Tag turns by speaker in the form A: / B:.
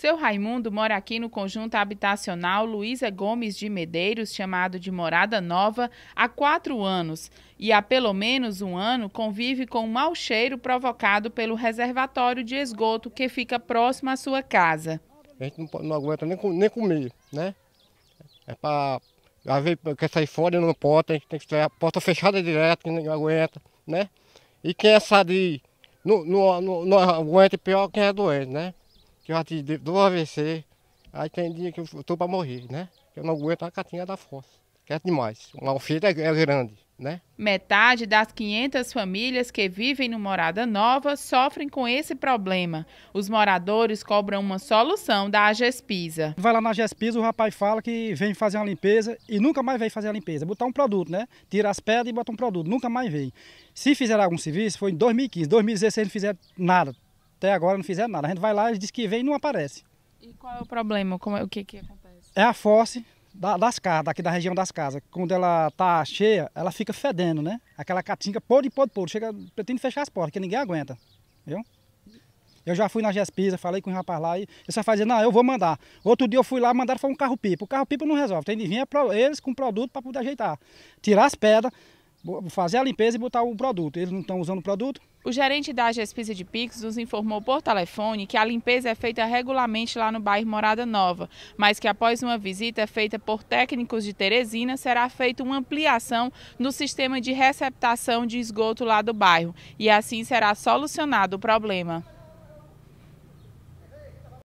A: Seu Raimundo mora aqui no conjunto habitacional Luísa Gomes de Medeiros, chamado de Morada Nova, há quatro anos e há pelo menos um ano convive com o um mau cheiro provocado pelo reservatório de esgoto que fica próximo à sua casa.
B: A gente não, não aguenta nem, nem comer, né? É para. Às vezes quer sair fora não pode, a gente tem que ter a porta fechada direto, que não aguenta, né? E quem é sadio não, não, não, não aguenta pior quem é doente, né? que eu já tive do AVC, aí tem dia que eu tô para morrer, né? Eu não aguento a catinha da fossa, que é demais. Uma alfeira é, é grande, né?
A: Metade das 500 famílias que vivem no Morada Nova sofrem com esse problema. Os moradores cobram uma solução da Agespisa.
C: Vai lá na Agespisa, o rapaz fala que vem fazer uma limpeza e nunca mais vem fazer a limpeza. Botar um produto, né? Tira as pedras e bota um produto, nunca mais vem. Se fizer algum serviço, foi em 2015, 2016 não fizeram nada até agora não fizeram nada. A gente vai lá, diz que vem e não aparece.
A: E qual é o problema? Como é, o que, que acontece?
C: É a fosse da, das casas, daqui da região das casas. Quando ela tá cheia, ela fica fedendo, né? Aquela catinga podre, podre, podre. Chega, pretende fechar as portas, que ninguém aguenta. Viu? Eu já fui na Gespisa, falei com o rapaz lá e ele só fazia, não, eu vou mandar. Outro dia eu fui lá, mandaram foi um carro-pipa. O carro-pipa não resolve, tem de vir é eles com produto para poder ajeitar. Tirar as pedras, fazer a limpeza e botar o produto. Eles não estão usando o
A: produto, o gerente da Gespisa de Pix nos informou por telefone que a limpeza é feita regularmente lá no bairro Morada Nova, mas que após uma visita feita por técnicos de Teresina, será feita uma ampliação no sistema de receptação de esgoto lá do bairro e assim será solucionado o problema.